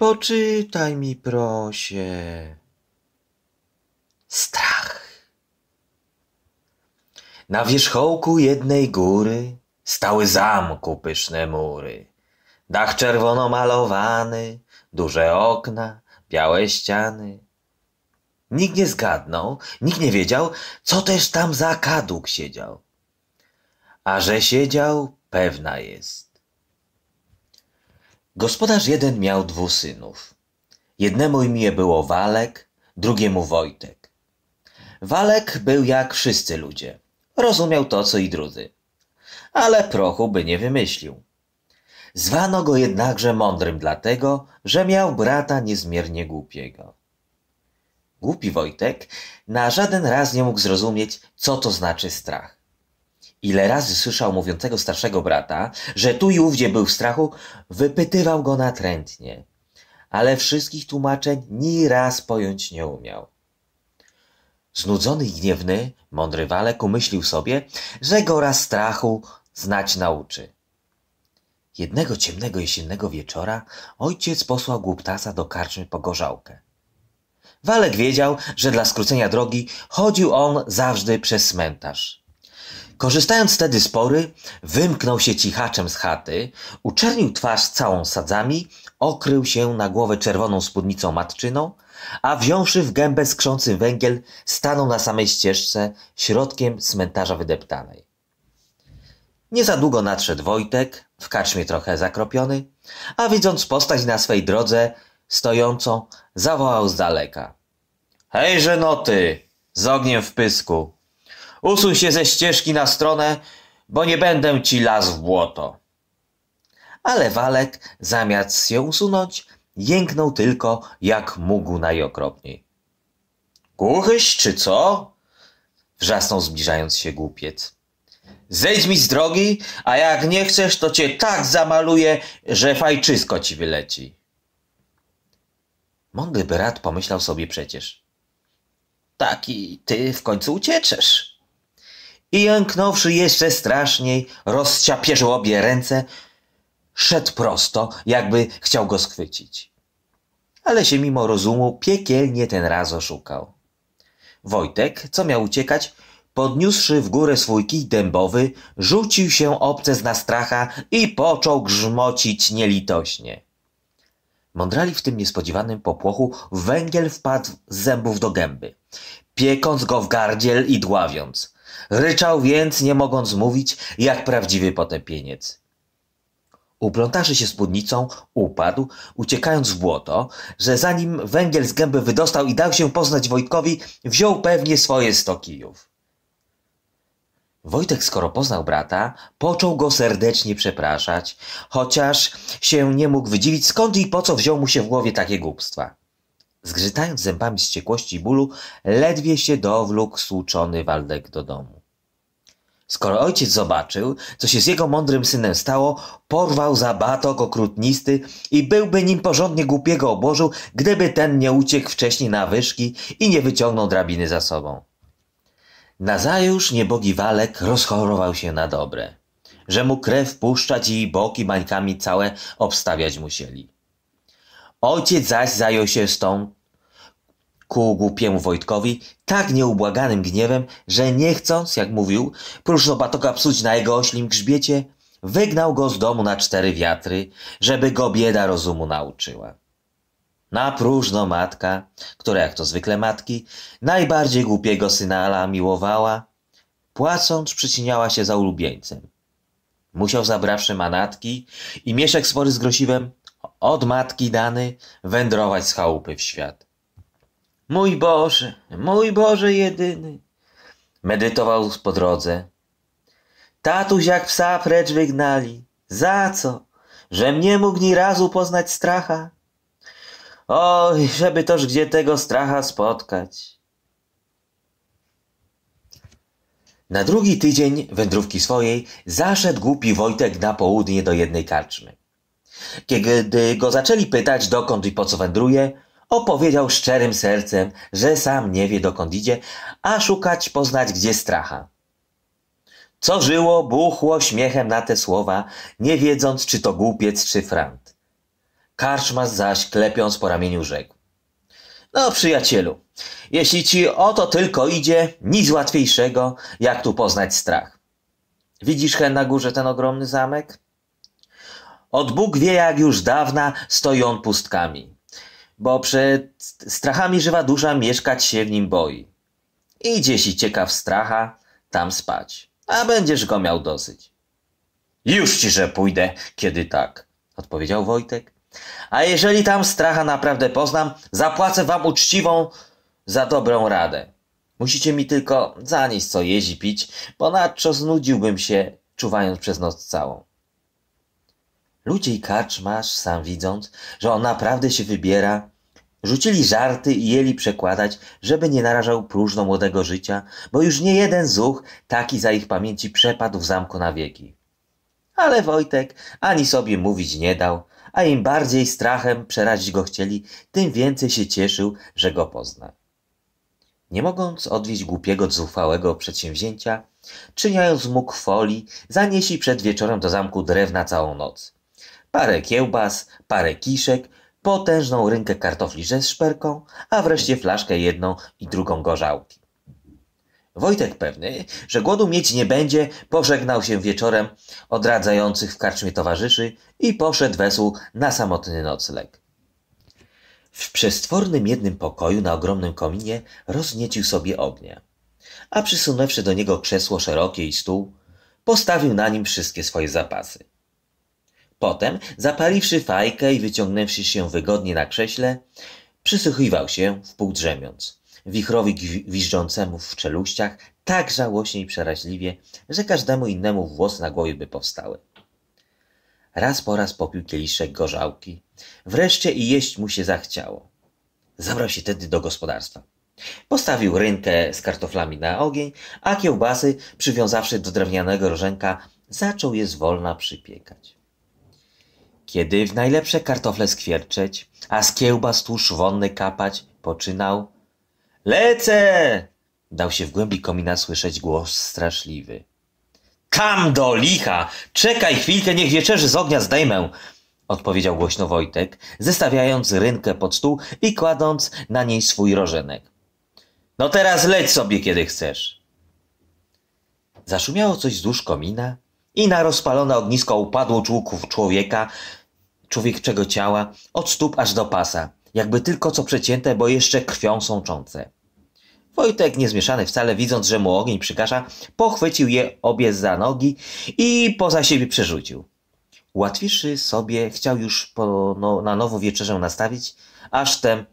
Poczytaj mi, prosię. Strach. Na wierzchołku jednej góry stały zamku pyszne mury. Dach czerwono malowany, duże okna, białe ściany. Nikt nie zgadnął, nikt nie wiedział, co też tam za kadłub siedział. A że siedział, pewna jest. Gospodarz jeden miał dwóch synów. Jednemu imię było Walek, drugiemu Wojtek. Walek był jak wszyscy ludzie. Rozumiał to, co i drudzy. Ale prochu by nie wymyślił. Zwano go jednakże mądrym dlatego, że miał brata niezmiernie głupiego. Głupi Wojtek na żaden raz nie mógł zrozumieć, co to znaczy strach. Ile razy słyszał mówiącego starszego brata, że tu i ówdzie był w strachu, wypytywał go natrętnie, ale wszystkich tłumaczeń ni raz pojąć nie umiał. Znudzony i gniewny, mądry Walek umyślił sobie, że raz strachu znać nauczy. Jednego ciemnego jesiennego wieczora ojciec posłał głuptasa do karczmy po gorzałkę. Walek wiedział, że dla skrócenia drogi chodził on zawsze przez cmentarz. Korzystając tedy z pory, wymknął się cichaczem z chaty, uczernił twarz całą sadzami, okrył się na głowę czerwoną spódnicą matczyną, a wziąwszy w gębę skrzący węgiel, stanął na samej ścieżce, środkiem cmentarza wydeptanej. Nie za długo nadszedł Wojtek, w karczmie trochę zakropiony, a widząc postać na swej drodze stojącą, zawołał z daleka. Hejże noty! Z ogniem w pysku! Usuń się ze ścieżki na stronę, bo nie będę ci las w błoto. Ale Walek, zamiast się usunąć, jęknął tylko jak mógł najokropniej. Głuchyś czy co? Wrzasnął zbliżając się głupiec. Zejdź mi z drogi, a jak nie chcesz, to cię tak zamaluję, że fajczysko ci wyleci. Mądry brat pomyślał sobie przecież. Taki ty w końcu ucieczesz i jęknąwszy jeszcze straszniej, rozciapierzył obie ręce, szedł prosto, jakby chciał go schwycić. Ale się mimo rozumu piekielnie ten raz oszukał. Wojtek, co miał uciekać, podniósłszy w górę swój kij dębowy, rzucił się obces na stracha i począł grzmocić nielitośnie. Mądrali w tym niespodziewanym popłochu węgiel wpadł z zębów do gęby, piekąc go w gardziel i dławiąc – Ryczał więc, nie mogąc mówić, jak prawdziwy potępieniec. Uplątawszy się spódnicą, upadł, uciekając w błoto, że zanim węgiel z gęby wydostał i dał się poznać Wojtkowi, wziął pewnie swoje sto kijów. Wojtek, skoro poznał brata, począł go serdecznie przepraszać, chociaż się nie mógł wydziwić, skąd i po co wziął mu się w głowie takie głupstwa. Zgrzytając zębami z ciekłości i bólu, ledwie się dowlókł słuczony Waldek do domu. Skoro ojciec zobaczył, co się z jego mądrym synem stało, porwał za batok okrutnisty i byłby nim porządnie głupiego obłożył, gdyby ten nie uciekł wcześniej na wyszki i nie wyciągnął drabiny za sobą. Nazajutrz niebogi Walek rozchorował się na dobre, że mu krew puszczać i boki bańkami całe obstawiać musieli. Ojciec zaś zajął się z tą ku głupiemu Wojtkowi tak nieubłaganym gniewem, że nie chcąc, jak mówił, próżno batoka psuć na jego oślim grzbiecie, wygnał go z domu na cztery wiatry, żeby go bieda rozumu nauczyła. Na próżno matka, która jak to zwykle matki, najbardziej głupiego synala miłowała, płacąc przyciniała się za ulubieńcem. Musiał zabrawszy manatki i mieszek spory z grosiwem od matki dany wędrować z chałupy w świat. Mój Boże, mój Boże jedyny. Medytował po drodze. Tatuś jak psa precz wygnali. Za co? Że mnie mógł ni razu poznać stracha? Oj, żeby toż gdzie tego stracha spotkać. Na drugi tydzień wędrówki swojej zaszedł głupi Wojtek na południe do jednej karczmy. Kiedy go zaczęli pytać, dokąd i po co wędruje, Opowiedział szczerym sercem, że sam nie wie dokąd idzie, a szukać poznać gdzie stracha. Co żyło, buchło śmiechem na te słowa, nie wiedząc, czy to głupiec, czy frant. Karczmas zaś, klepiąc po ramieniu, rzekł. No, przyjacielu, jeśli ci o to tylko idzie, nic łatwiejszego, jak tu poznać strach. Widzisz, Hen, na górze ten ogromny zamek? Od Bóg wie, jak już dawna stoi on pustkami bo przed strachami żywa dusza mieszkać się w nim boi. Idzie i ciekaw stracha, tam spać, a będziesz go miał dosyć. Już ci, że pójdę, kiedy tak, odpowiedział Wojtek. A jeżeli tam stracha naprawdę poznam, zapłacę wam uczciwą za dobrą radę. Musicie mi tylko zanieść co jeździ pić, bo nadto znudziłbym się, czuwając przez noc całą. Ludzi karczmasz, sam widząc, że on naprawdę się wybiera, Rzucili żarty i jeli przekładać, żeby nie narażał próżno młodego życia, bo już nie jeden zuch taki za ich pamięci przepadł w zamku na wieki. Ale Wojtek ani sobie mówić nie dał, a im bardziej strachem przerazić go chcieli, tym więcej się cieszył, że go pozna. Nie mogąc odwieźć głupiego od zuchwałego przedsięwzięcia, czyniając mu kwoli, zanieśli przed wieczorem do zamku drewna całą noc. Parę kiełbas, parę kiszek potężną rynkę kartofli ze szperką, a wreszcie flaszkę jedną i drugą gorzałki. Wojtek pewny, że głodu mieć nie będzie, pożegnał się wieczorem odradzających w karczmie towarzyszy i poszedł wesół na samotny nocleg. W przestwornym jednym pokoju na ogromnym kominie rozniecił sobie ognia, a przysunąwszy do niego krzesło szerokie i stół, postawił na nim wszystkie swoje zapasy. Potem, zapaliwszy fajkę i wyciągnęwszy się wygodnie na krześle, przysłuchiwał się, drzemiąc. Wichrowi gwizdżącemu w czeluściach tak żałośnie i przeraźliwie, że każdemu innemu włos na głowie by powstały. Raz po raz popił kieliszek gorzałki. Wreszcie i jeść mu się zachciało. Zabrał się tedy do gospodarstwa. Postawił rynkę z kartoflami na ogień, a kiełbasy, przywiązawszy do drewnianego rożenka, zaczął je zwolna przypiekać. Kiedy w najlepsze kartofle skwierczeć, a z kiełbas tłuszcz wonny kapać, poczynał. Lecę! Dał się w głębi komina słyszeć głos straszliwy. Tam do licha! Czekaj chwilkę, niech wieczerzy z ognia zdejmę! Odpowiedział głośno Wojtek, zestawiając rynkę pod stół i kładąc na niej swój rożenek. No teraz leć sobie, kiedy chcesz. Zaszumiało coś z komina i na rozpalone ognisko upadło człóków człowieka, człowiekczego ciała, od stóp aż do pasa, jakby tylko co przecięte, bo jeszcze krwią sączące. Wojtek, niezmieszany wcale, widząc, że mu ogień przykasza, pochwycił je obie za nogi i poza siebie przerzucił. Łatwiejszy sobie chciał już po, no, na nowo wieczerzę nastawić, aż tem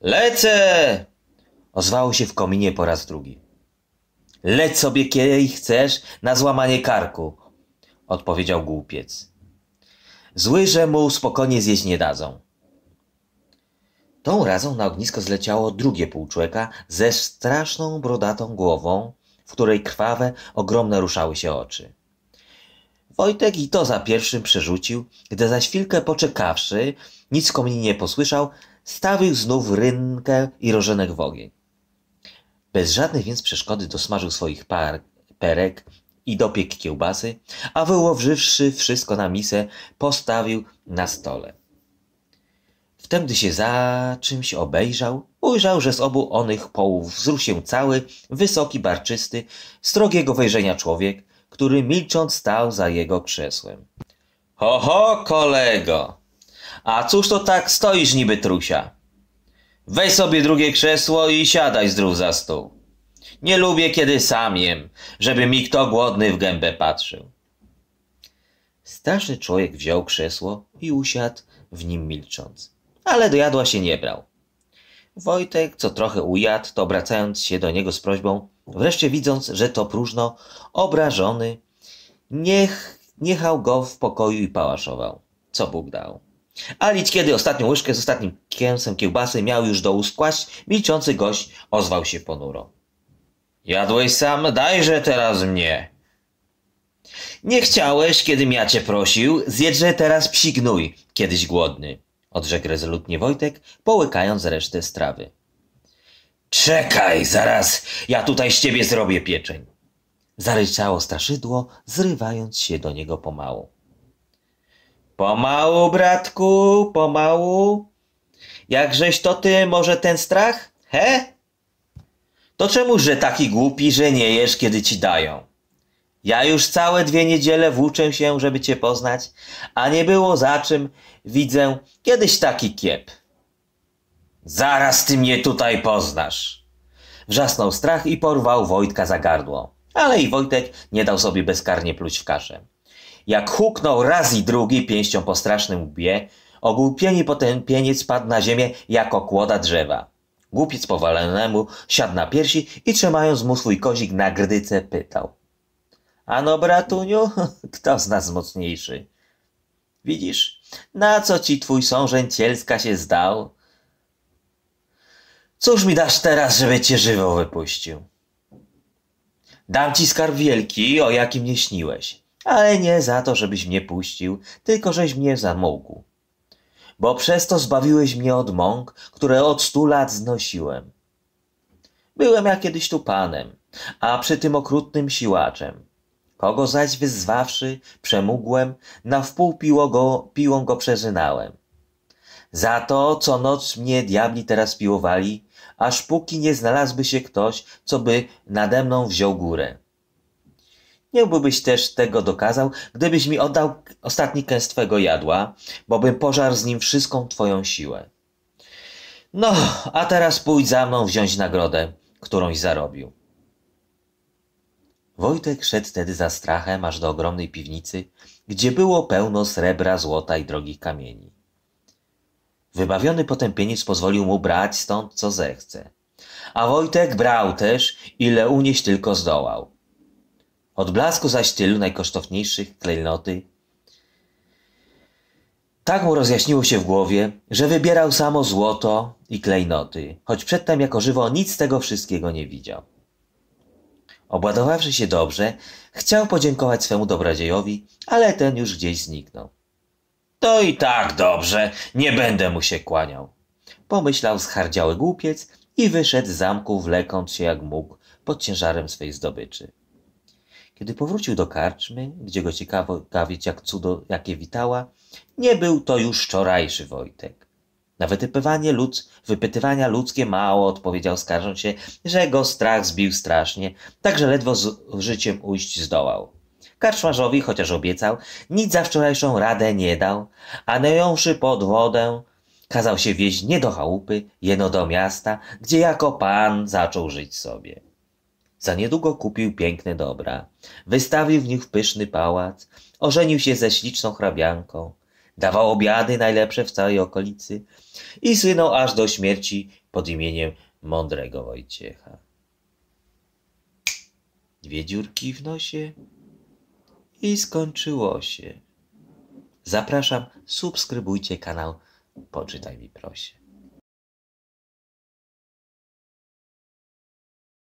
Lecę! Ozwało się w kominie po raz drugi. „Lec sobie kiedy chcesz na złamanie karku, odpowiedział głupiec. Zły, że mu spokojnie zjeść nie dadzą. Tą razą na ognisko zleciało drugie półczłeka ze straszną brodatą głową, w której krwawe, ogromne ruszały się oczy. Wojtek i to za pierwszym przerzucił, gdy zaś chwilkę poczekawszy, nic komni nie posłyszał, stawił znów rynkę i rożenek w ogień. Bez żadnej więc przeszkody dosmażył swoich par, perek i dopiek kiełbasy, a wyłożywszy wszystko na misę, postawił na stole. Wtem, gdy się za czymś obejrzał, ujrzał, że z obu onych połów wzrósł się cały, wysoki, barczysty, strogiego wejrzenia człowiek, który milcząc stał za jego krzesłem. Ho, ho, kolego! A cóż to tak stoisz niby trusia? Weź sobie drugie krzesło i siadaj zdrów za stół. Nie lubię, kiedy sam jem, żeby mi kto głodny w gębę patrzył. Starszy człowiek wziął krzesło i usiadł w nim milcząc, ale do jadła się nie brał. Wojtek, co trochę ujadł, to obracając się do niego z prośbą, wreszcie widząc, że to próżno, obrażony, niech, niechał go w pokoju i pałaszował. Co Bóg dał. Alić kiedy ostatnią łyżkę z ostatnim kęsem kiełbasy miał już do ust kłaść, milczący gość ozwał się ponuro. Jadłeś sam, dajże teraz mnie. Nie chciałeś, kiedy ja cię prosił, zjedźże teraz psignuj, kiedyś głodny, odrzekł rezolutnie Wojtek, połykając resztę strawy. Czekaj, zaraz, ja tutaj z ciebie zrobię pieczeń. Zaryczało straszydło, zrywając się do niego pomału. Pomału, bratku, pomału. Jakżeś to ty może ten strach? He? To czemuże taki głupi, że nie jesz, kiedy ci dają? Ja już całe dwie niedziele włóczę się, żeby cię poznać, a nie było za czym, widzę, kiedyś taki kiep. Zaraz ty mnie tutaj poznasz. Wrzasnął strach i porwał Wojtka za gardło. Ale i Wojtek nie dał sobie bezkarnie pluć w kaszę. Jak huknął raz i drugi pięścią po strasznym łbie, ogłupieni potępieniec padł na ziemię jako kłoda drzewa. Głupiec powalenemu siadł na piersi i trzymając mu swój kozik na grdyce pytał. Ano bratuniu, kto z nas mocniejszy? Widzisz, na co ci twój sążeń cielska się zdał? Cóż mi dasz teraz, żeby cię żywo wypuścił? Dam ci skarb wielki, o jakim nie śniłeś, ale nie za to, żebyś mnie puścił, tylko żeś mnie zamógł bo przez to zbawiłeś mnie od mąk, które od stu lat znosiłem. Byłem ja kiedyś tu panem, a przy tym okrutnym siłaczem. Kogo zaś wyzwawszy, przemógłem, na wpół piło go, piłą go przeżynałem. Za to, co noc mnie diabli teraz piłowali, aż póki nie znalazłby się ktoś, co by nade mną wziął górę. Nie byłbyś też tego dokazał, gdybyś mi oddał ostatni kęs twego jadła, bo bym pożarł z nim wszystką twoją siłę. No, a teraz pójdź za mną wziąć nagrodę, którąś zarobił. Wojtek szedł tedy za strachem aż do ogromnej piwnicy, gdzie było pełno srebra, złota i drogich kamieni. Wybawiony potępieniec pozwolił mu brać stąd co zechce. A Wojtek brał też, ile unieść tylko zdołał. Od blasku zaś tylu najkosztowniejszych klejnoty. Tak mu rozjaśniło się w głowie, że wybierał samo złoto i klejnoty, choć przedtem jako żywo nic tego wszystkiego nie widział. Obładowawszy się dobrze, chciał podziękować swemu dobrodziejowi, ale ten już gdzieś zniknął. To i tak dobrze, nie będę mu się kłaniał. Pomyślał zhardziały głupiec i wyszedł z zamku, wlekąc się jak mógł pod ciężarem swej zdobyczy. Kiedy powrócił do karczmy, gdzie go ciekawić jak cudo, jakie witała, nie był to już wczorajszy Wojtek. Na wytypywanie ludz, wypytywania ludzkie mało odpowiedział, skarżąc się, że go strach zbił strasznie, tak że ledwo z życiem ujść zdołał. Karczmarzowi, chociaż obiecał, nic za wczorajszą radę nie dał, a nejąwszy pod wodę, kazał się wieźć nie do chałupy, jeno do miasta, gdzie jako pan zaczął żyć sobie. Za niedługo kupił piękne dobra. Wystawił w nich pyszny pałac. Ożenił się ze śliczną hrabianką. Dawał obiady najlepsze w całej okolicy i słynął aż do śmierci pod imieniem mądrego Wojciecha. Dwie dziurki w nosie i skończyło się. Zapraszam, subskrybujcie kanał Poczytaj mi prosie.